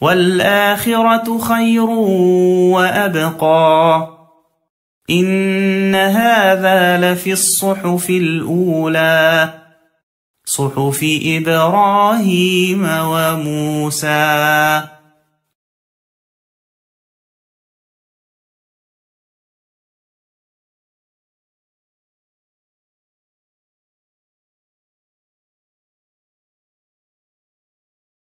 والآخرة خير وأبقى إن هذا لفي الصحف الأولى صحف إبراهيم وموسى